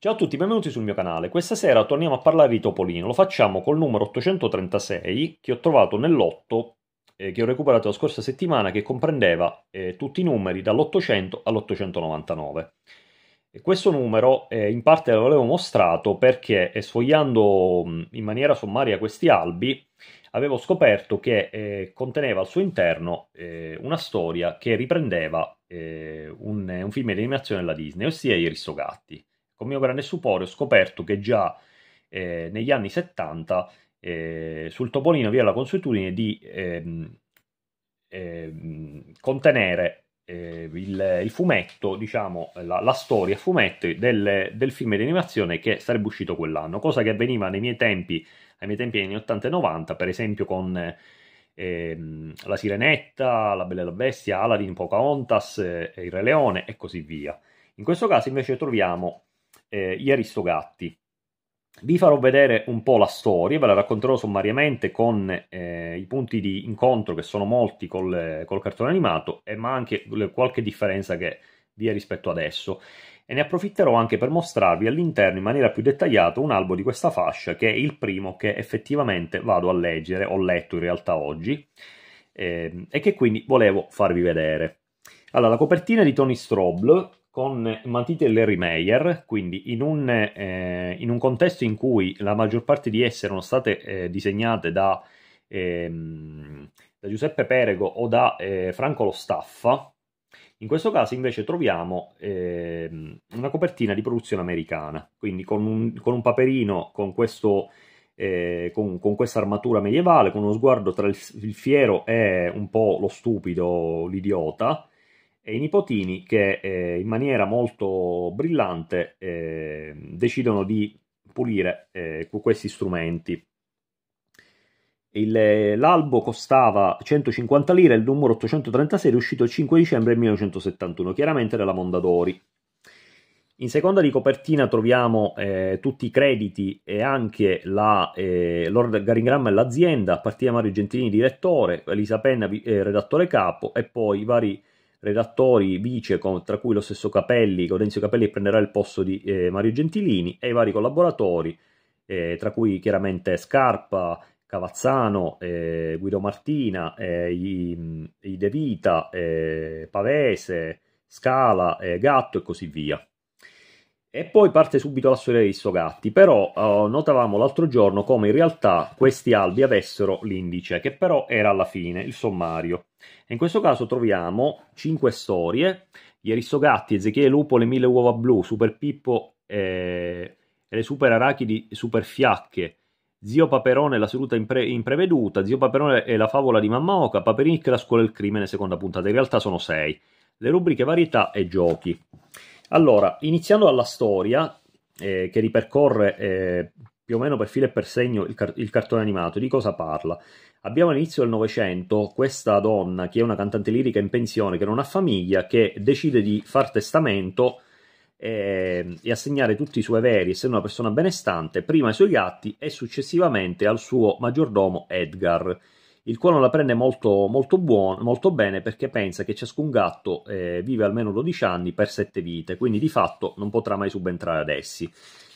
Ciao a tutti, benvenuti sul mio canale. Questa sera torniamo a parlare di Topolino. Lo facciamo col numero 836 che ho trovato nell'otto eh, che ho recuperato la scorsa settimana che comprendeva eh, tutti i numeri dall'800 all'899. E questo numero eh, in parte l'avevo mostrato perché eh, sfogliando mm, in maniera sommaria questi albi avevo scoperto che eh, conteneva al suo interno eh, una storia che riprendeva un, un, film di animazione della Disney, ossia I Rissogatti con mio grande stupore ho scoperto che già eh, negli anni 70 eh, sul Topolino vi è la consuetudine di ehm, ehm, contenere eh, il, il, fumetto, diciamo la, la storia a fumetti del, del, film di animazione che sarebbe uscito quell'anno, cosa che avveniva nei miei tempi, ai miei tempi anni 80 e 90, per esempio con ehm, La Sirenetta, La Bella e la Bestia, Aladdin, Pocahontas, eh, Il Re Leone e così via. In questo caso invece troviamo eh, gli Aristogatti. Vi farò vedere un po' la storia, ve la racconterò sommariamente con eh, i punti di incontro che sono molti col, col cartone animato, e, eh, ma anche qualche differenza che vi è rispetto adesso. E ne approfitterò anche per mostrarvi all'interno in maniera più dettagliata un albo di questa fascia, che è il primo che effettivamente vado a leggere, ho letto in realtà oggi, eh, e che quindi volevo farvi vedere. Allora, la copertina è di Tony Strobl, con Matite e Larry Mayer, quindi in un, eh, in un, contesto in cui la maggior parte di esse erano state eh, disegnate da, ehm, da, Giuseppe Perego o da eh, Franco Lo Staffa, in questo caso invece troviamo ehm, una copertina di produzione americana, quindi con un, con un paperino, con questo... Eh, con, con questa armatura medievale, con uno sguardo tra il, il, fiero e un po' lo stupido, l'idiota, e i nipotini che eh, in maniera molto brillante eh, decidono di pulire eh, questi strumenti. Il, l'albo costava 150 lire, il numero 836 è uscito il 5 dicembre 1971, chiaramente della Mondadori. In seconda di copertina troviamo eh, tutti i crediti e anche la, eh, Lord Garingramma e l'azienda, a partire da Mario Gentilini, direttore, Elisa Penna eh, redattore capo e poi i vari redattori vice, con, tra cui lo stesso Capelli, Gaudenzio Capelli prenderà il posto di eh, Mario Gentilini, e i vari collaboratori, eh, tra cui chiaramente Scarpa, Cavazzano, eh, Guido Martina, eh, i, i De Vita, eh, Pavese, Scala, eh, Gatto e così via. E poi parte subito la storia di Sogatti, però eh, notavamo l'altro giorno come in realtà questi albi avessero l'indice, che però era alla fine, il sommario. E in questo caso troviamo 5 storie, Ieri Sogatti, Ezechiele Lupo, le mille uova blu, Super Pippo eh, le super arachidi super fiacche, Zio Paperone la seduta impre- impreveduta, Zio Paperone e la favola di Mamma Oca, Paperic la scuola del crimine, seconda puntata, in realtà sono 6. Le rubriche varietà e giochi. Allora, iniziando dalla storia, eh, che ripercorre eh, più o meno per filo e per segno il, car- il cartone animato, di cosa parla? Abbiamo all'inizio del Novecento questa donna, che è una cantante lirica in pensione, che non ha famiglia, che decide di far testamento ehm, e, assegnare tutti i suoi veri, essendo una persona benestante, prima ai suoi gatti e successivamente al suo maggiordomo Edgar il quale non la prende molto, molto, buon, molto bene perché pensa che ciascun gatto eh, vive almeno 12 anni per 7 vite, quindi di fatto non potrà mai subentrare ad essi.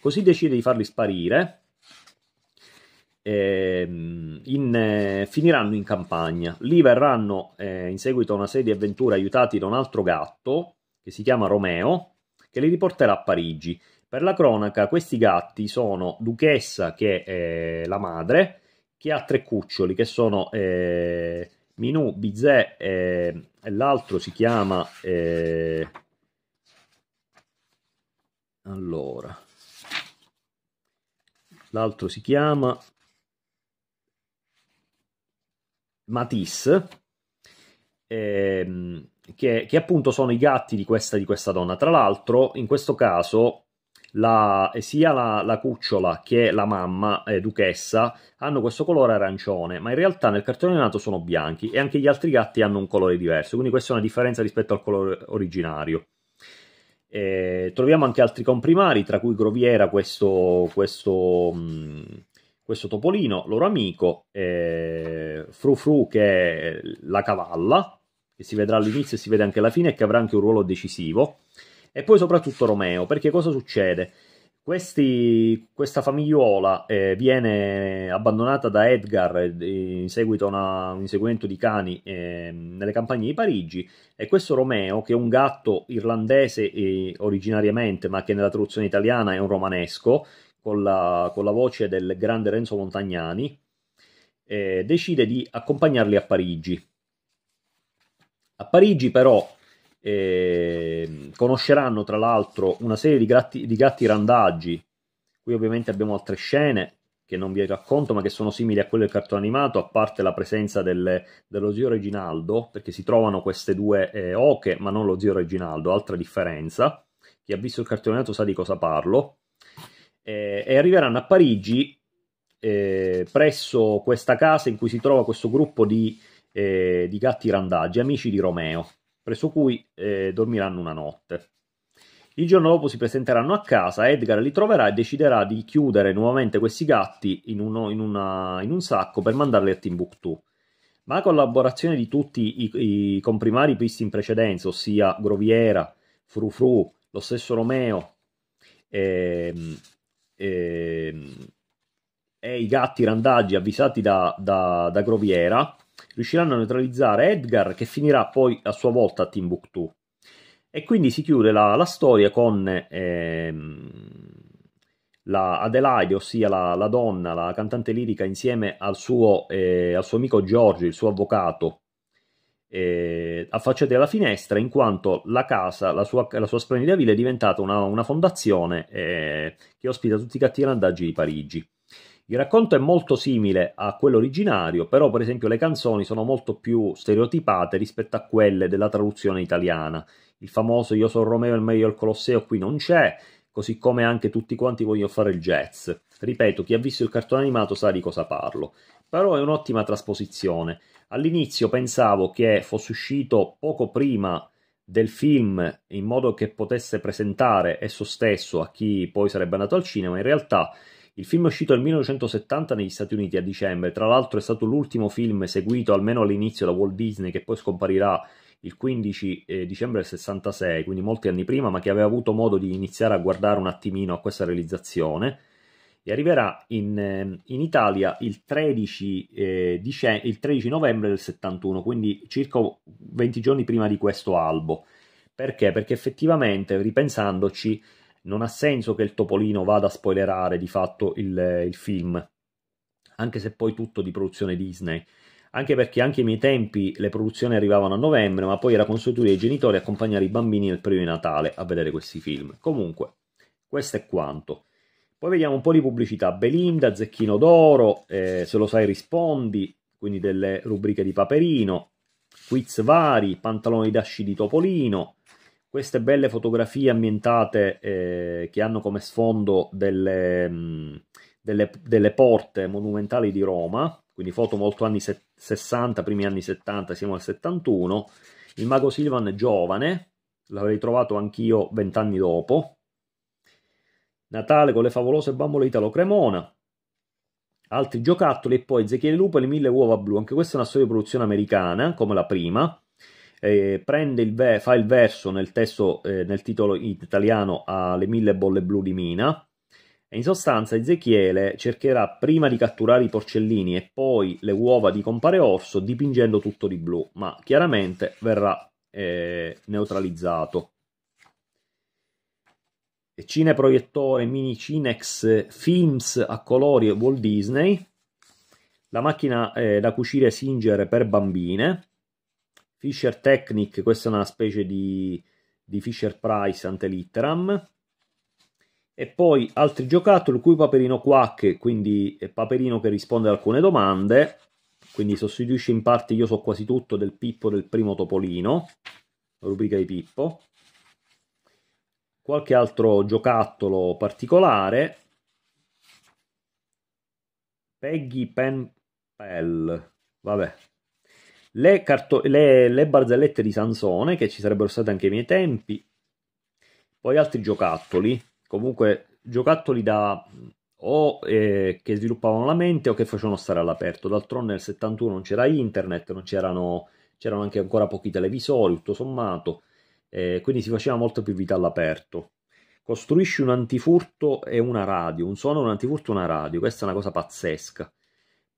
Così decide di farli sparire. Eh, in, eh, finiranno in campagna. Lì verranno eh, in seguito a una serie di avventure aiutati da un altro gatto che si chiama Romeo, che li riporterà a Parigi. Per la cronaca, questi gatti sono Duchessa, che è eh, la madre, che ha tre cuccioli che sono eh, Minù, Bizè eh, e l'altro si chiama... Eh, allora, l'altro si chiama Matisse, ehm, che, che, appunto sono i gatti di questa, di questa donna. Tra l'altro, in questo caso, la, sia la, la, cucciola che la mamma, eh, duchessa, hanno questo colore arancione, ma in realtà nel cartone animato sono bianchi e anche gli altri gatti hanno un colore diverso, quindi questa è una differenza rispetto al colore originario. Eh, troviamo anche altri comprimari, tra cui Groviera, questo, questo, mh, mm, questo topolino, loro amico, eh, Fru Fru che è la cavalla, che si vedrà all'inizio e si vede anche alla fine e che avrà anche un ruolo decisivo. E poi soprattutto Romeo, perché cosa succede? Questi, questa famigliuola eh, viene abbandonata da Edgar eh, in seguito a una, un inseguimento di cani eh, nelle campagne di Parigi e questo Romeo, che è un gatto irlandese eh, originariamente ma che nella traduzione italiana è un romanesco, con la, con la voce del grande Renzo Montagnani, eh, decide di accompagnarli a Parigi. A Parigi però eh, conosceranno tra l'altro una serie di gatti, di gatti randaggi. Qui ovviamente abbiamo altre scene che non vi racconto, ma che sono simili a quelle del cartone animato, a parte la presenza del, dello zio Reginaldo, perché si trovano queste due eh, oche, ma non lo zio Reginaldo, altra differenza. Chi ha visto il cartone animato sa di cosa parlo. Eh, e arriveranno a Parigi eh, presso questa casa in cui si trova questo gruppo di, eh, di gatti randaggi, amici di Romeo presso cui eh, dormiranno una notte. Il giorno dopo si presenteranno a casa, Edgar li troverà e deciderà di chiudere nuovamente questi gatti in, uno, in, una, in un sacco per mandarli a Timbuktu. Ma la collaborazione di tutti i, i comprimari visti in precedenza, ossia Groviera, Frufru, lo stesso Romeo e, ehm, e, ehm, e i gatti randaggi avvisati da, da, da Groviera, riusciranno a neutralizzare Edgar che finirà poi a sua volta a Timbuktu. E quindi si chiude la, la storia con ehm, la Adelaide, ossia la, la, donna, la cantante lirica, insieme al suo, eh, al suo amico Giorgio, il suo avvocato, eh, affacciati alla finestra, in quanto la casa, la sua, la sua splendida villa, è diventata una, una fondazione eh, che ospita tutti i cattivi randaggi di Parigi. Il racconto è molto simile a quello originario, però per esempio le canzoni sono molto più stereotipate rispetto a quelle della traduzione italiana. Il famoso Io sono Romeo e il meglio del Colosseo qui non c'è, così come anche tutti quanti vogliono fare il jazz. Ripeto, chi ha visto il cartone animato sa di cosa parlo. Però è un'ottima trasposizione. All'inizio pensavo che fosse uscito poco prima del film in modo che potesse presentare esso stesso a chi poi sarebbe andato al cinema, in realtà il film è uscito nel 1970 negli Stati Uniti a dicembre, tra l'altro è stato l'ultimo film seguito almeno all'inizio da Walt Disney che poi scomparirà il 15 eh, dicembre del 66, quindi molti anni prima, ma che aveva avuto modo di iniziare a guardare un attimino a questa realizzazione. E arriverà in, eh, in Italia il 13, eh, dice- il 13 novembre del 71, quindi circa 20 giorni prima di questo albo. Perché? Perché effettivamente, ripensandoci, non ha senso che il Topolino vada a spoilerare di fatto il, il film, anche se poi tutto di produzione Disney anche perché anche ai miei tempi le produzioni arrivavano a novembre, ma poi era consuetudine dei genitori accompagnare i bambini nel periodo di Natale a vedere questi film. Comunque, questo è quanto. Poi vediamo un po' di pubblicità. Belinda, Zecchino d'Oro, eh, Se lo sai rispondi, quindi delle rubriche di Paperino, quiz vari, pantaloni d'asci di Topolino, queste belle fotografie ambientate eh, che hanno come sfondo delle, mm, delle, delle, porte monumentali di Roma, quindi foto molto anni se- 60, primi anni 70, siamo al 71. Il mago Silvan è giovane, l'avrei trovato anch'io vent'anni dopo. Natale con le favolose bambole italo-cremona, altri giocattoli e poi Ezechiele Lupo e le mille uova blu. Anche questa è una storia di produzione americana, come la prima eh, il ve- fa il verso nel, testo, eh, nel titolo italiano alle mille bolle blu di Mina. E in sostanza Ezechiele cercherà prima di catturare i porcellini e poi le uova di compare Orso dipingendo tutto di blu, ma chiaramente verrà eh, neutralizzato. Cineproiettore Mini Cinex Films a colori Walt Disney, la macchina eh, da cucire Singer per bambine, Fisher Technic, questa è una specie di, di Fisher Price litteram. E poi altri giocattoli, cui Paperino Quack, quindi è Paperino che risponde ad alcune domande, quindi sostituisce in parte Io so quasi tutto del Pippo del primo Topolino, rubrica di Pippo. Qualche altro giocattolo particolare. Peggy Pen Pell, vabbè, le, carto- le, le barzellette di Sansone, che ci sarebbero state anche ai miei tempi, poi altri giocattoli, comunque giocattoli da o eh, che sviluppavano la mente o che facevano stare all'aperto. D'altronde nel 71 non c'era internet, non c'erano, c'erano anche ancora pochi televisori, tutto sommato, eh, quindi si faceva molta più vita all'aperto. Costruisci un antifurto e una radio, un suono, un antifurto e una radio, questa è una cosa pazzesca.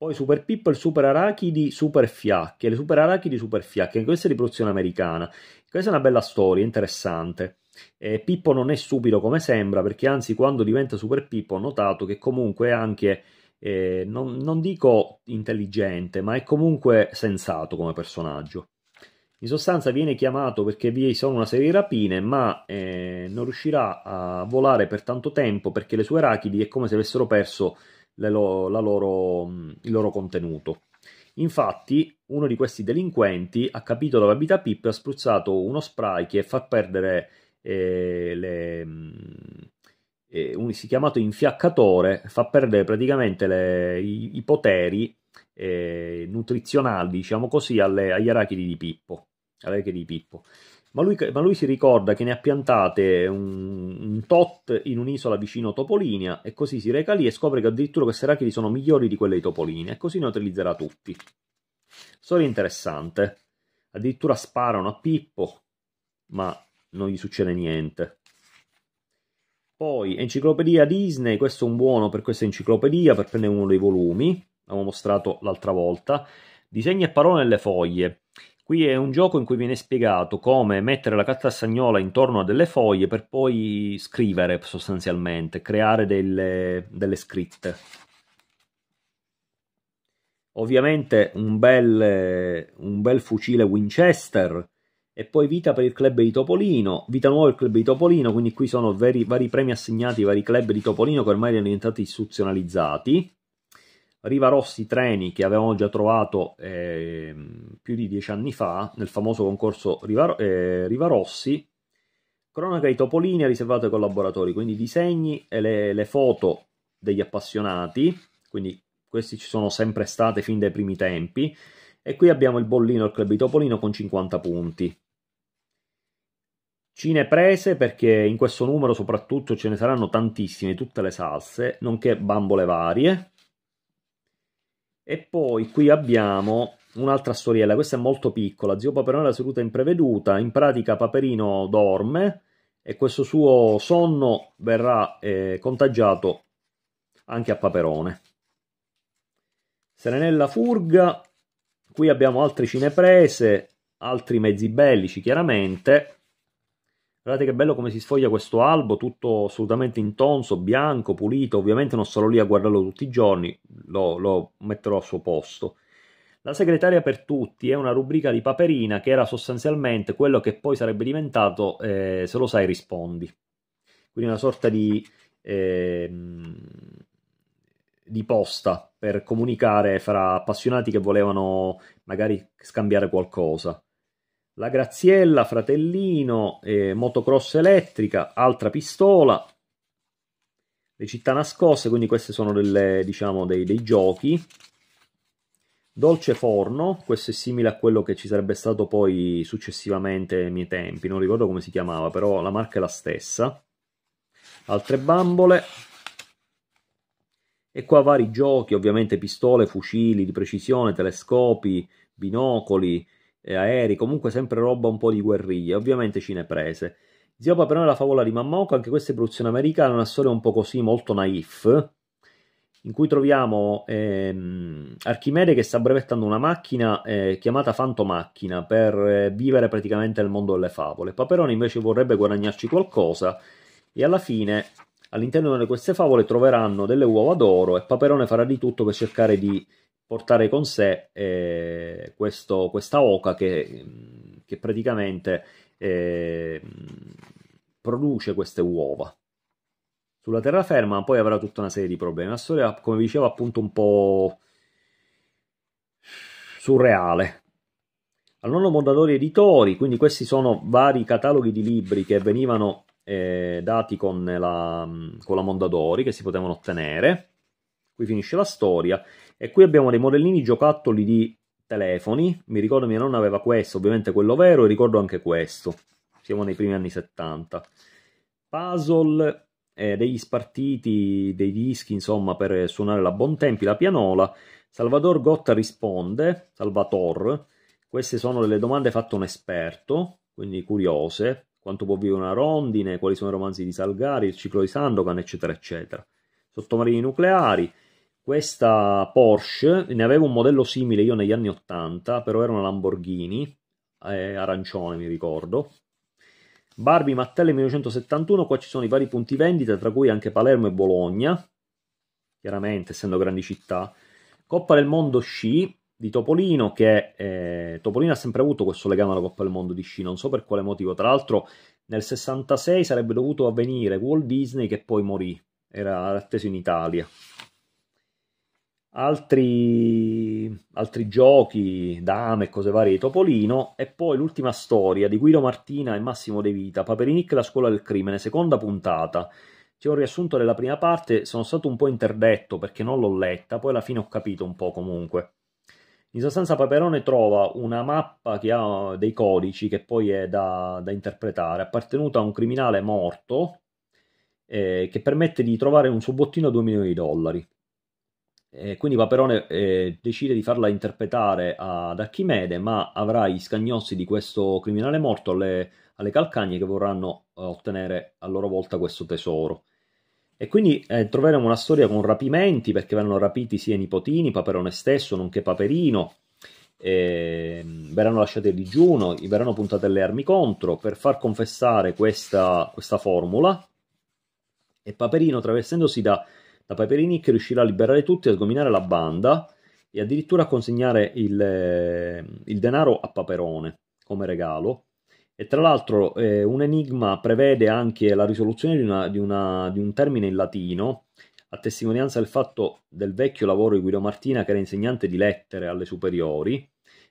Poi Super People, Super Arachidi, Super Fiacche, le Super Arachidi, Super Fiacche, questa è di produzione americana. Questa è una bella storia, interessante. Eh, Pippo non è stupido come sembra, perché anzi quando diventa Super Pippo ho notato che comunque è anche, eh, non, non, dico intelligente, ma è comunque sensato come personaggio. In sostanza viene chiamato perché vi sono una serie di rapine, ma eh, non riuscirà a volare per tanto tempo perché le sue arachidi è come se avessero perso lo, loro, mm, il loro contenuto. Infatti, uno di questi delinquenti ha capito dove abita Pippo e ha spruzzato uno spray che fa perdere eh, le, mm, eh, un, si chiamato infiaccatore, fa perdere praticamente le, i, i, poteri eh, nutrizionali, diciamo così, alle, agli arachidi di Pippo. Arachidi di Pippo. Ma lui, ma lui, si ricorda che ne ha piantate un, un, tot in un'isola vicino Topolinia e così si reca lì e scopre che addirittura queste arachidi sono migliori di quelle di Topolinia e così ne utilizzerà tutti. Storia interessante. Addirittura sparano a Pippo, ma non gli succede niente. Poi, Enciclopedia Disney, questo è un buono per questa enciclopedia, per prendere uno dei volumi, l'avevo mostrato l'altra volta. Disegni e parole nelle foglie. Qui è un gioco in cui viene spiegato come mettere la carta stagnola intorno a delle foglie per poi scrivere sostanzialmente, creare delle, delle scritte. Ovviamente un bel, un bel, fucile Winchester e poi vita per il club di Topolino, vita nuova per il club di Topolino, quindi qui sono veri, vari premi assegnati ai vari club di Topolino che ormai erano diventati istituzionalizzati Rivarossi Treni che avevamo già trovato eh, più di dieci anni fa nel famoso concorso Rivar- eh, Rivarossi, cronaca di Topolini riservata ai collaboratori, quindi i disegni e le, le foto degli appassionati, quindi questi ci sono sempre state fin dai primi tempi, e qui abbiamo il bollino al club di Topolino con 50 punti. Cine prese perché in questo numero soprattutto ce ne saranno tantissime, tutte le salse, nonché bambole varie, e poi qui abbiamo un'altra storiella, questa è molto piccola. Zio Paperone la seduta impreveduta, in pratica Paperino dorme e questo suo sonno verrà eh, contagiato anche a Paperone. Serenella Furga, qui abbiamo altre cineprese, altri mezzi bellici chiaramente Guardate che bello come si sfoglia questo albo, tutto assolutamente intonso, bianco, pulito. Ovviamente non sarò lì a guardarlo tutti i giorni, lo, lo metterò al suo posto. La segretaria per tutti è una rubrica di Paperina che era sostanzialmente quello che poi sarebbe diventato eh, Se lo sai rispondi. Quindi una sorta di, eh, di posta per comunicare fra appassionati che volevano magari scambiare qualcosa la Graziella, Fratellino, eh, motocross elettrica, altra pistola, le città nascoste, quindi queste sono delle, diciamo, dei, dei giochi. Dolce Forno, questo è simile a quello che ci sarebbe stato poi successivamente ai miei tempi, non ricordo come si chiamava, però la marca è la stessa. Altre bambole. E qua vari giochi, ovviamente pistole, fucili di precisione, telescopi, binocoli, aerei, comunque sempre roba un po' di guerriglia, ovviamente ne prese. Zio Paperone e la favola di Mammouco, anche questa è produzione americana, una storia un po' così, molto naif, in cui troviamo ehm, Archimede che sta brevettando una macchina eh, chiamata Fantomacchina per eh, vivere praticamente nel mondo delle favole. Paperone invece vorrebbe guadagnarci qualcosa e alla fine all'interno di queste favole troveranno delle uova d'oro e Paperone farà di tutto per cercare di portare con sé eh, questo, questa oca che, che praticamente eh, produce queste uova. Sulla terraferma poi avrà tutta una serie di problemi. La storia, come vi dicevo, appunto un po' surreale. Al nonno Mondadori Editori, quindi questi sono vari cataloghi di libri che venivano eh, dati con la, con la Mondadori, che si potevano ottenere qui finisce la storia e qui abbiamo dei modellini giocattoli di telefoni, mi ricordo mia nonna aveva questo, ovviamente quello vero e ricordo anche questo, siamo nei primi anni 70, puzzle, eh, degli spartiti, dei dischi insomma per suonare la Bontempi, la pianola, Salvador Gotta risponde, Salvator, queste sono delle domande fatte a un esperto, quindi curiose, quanto può vivere una rondine, quali sono i romanzi di Salgari, il ciclo di Sandokan, eccetera, eccetera. Sottomarini nucleari, questa Porsche ne avevo un modello simile io negli anni 80, però era una Lamborghini, eh, arancione mi ricordo. Barbie Mattel 1971, qua ci sono i vari punti vendita, tra cui anche Palermo e Bologna, chiaramente essendo grandi città. Coppa del Mondo Sci di Topolino, che eh, Topolino ha sempre avuto questo legame alla Coppa del Mondo di Sci, non so per quale motivo. Tra l'altro nel 66 sarebbe dovuto avvenire Walt Disney che poi morì, era atteso in Italia altri, altri giochi, dame e cose varie Topolino, e poi l'ultima storia di Guido Martina e Massimo De Vita, Paperinic e la scuola del crimine, seconda puntata. C'è un riassunto della prima parte, sono stato un po' interdetto perché non l'ho letta, poi alla fine ho capito un po' comunque. In sostanza Paperone trova una mappa che ha dei codici che poi è da, da interpretare, appartenuta a un criminale morto, eh, che permette di trovare un suo bottino a 2 milioni di dollari. E eh, quindi Paperone eh, decide di farla interpretare ad Archimede, ma avrà i scagnozzi di questo criminale morto alle, alle calcagne che vorranno eh, ottenere a loro volta questo tesoro. E quindi eh, troveremo una storia con rapimenti, perché verranno rapiti sia i nipotini, Paperone stesso, nonché Paperino, eh, verranno lasciati a digiuno, verranno puntate le armi contro per far confessare questa, questa formula. E Paperino, travestendosi da la Paperinic riuscirà a liberare tutti, a sgominare la banda e addirittura a consegnare il, eh, il denaro a Paperone come regalo. E tra l'altro eh, un enigma prevede anche la risoluzione di, una, di, una, di un termine in latino, a testimonianza del fatto del vecchio lavoro di Guido Martina che era insegnante di lettere alle superiori.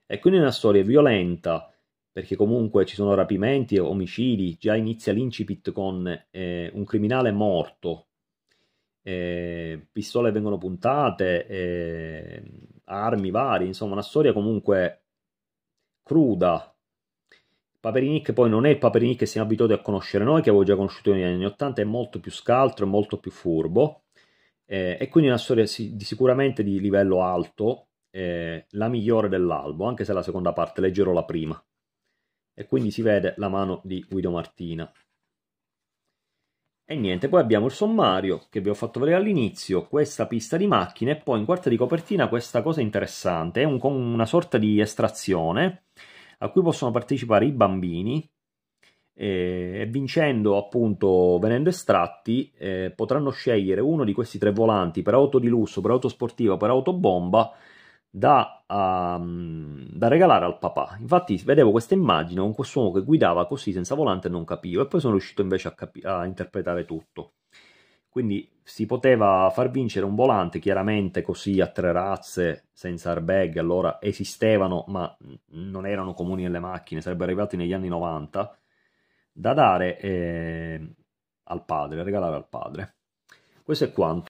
E quindi è una storia violenta, perché comunque ci sono rapimenti, omicidi, già inizia l'incipit con eh, un criminale morto eh, pistole vengono puntate, eh, armi varie, insomma una storia comunque cruda. Paperinic poi non è il Paperinic che siamo abituati a conoscere noi, che avevo già conosciuto negli anni 80, è molto più scaltro, è molto più furbo eh, e quindi è una storia di, sicuramente di livello alto, la migliore dell'albo, anche se la seconda parte leggerò la prima. E quindi si vede la mano di Guido Martina. E niente, poi abbiamo il sommario che vi ho fatto vedere all'inizio, questa pista di macchine e poi in quarta di copertina questa cosa interessante, è un, una sorta di estrazione a cui possono partecipare i bambini eh, e vincendo appunto venendo estratti eh, potranno scegliere uno di questi tre volanti per auto di lusso, per auto sportiva, per auto bomba da, um, da, regalare al papà. Infatti vedevo questa immagine con quest'uomo che guidava così senza volante e non capivo e poi sono riuscito invece a, capi- a interpretare tutto. Quindi si poteva far vincere un volante chiaramente così a tre razze, senza airbag, allora esistevano ma non erano comuni nelle macchine, sarebbero arrivati negli anni 90, da dare eh, al padre, regalare al padre. Questo è quanto.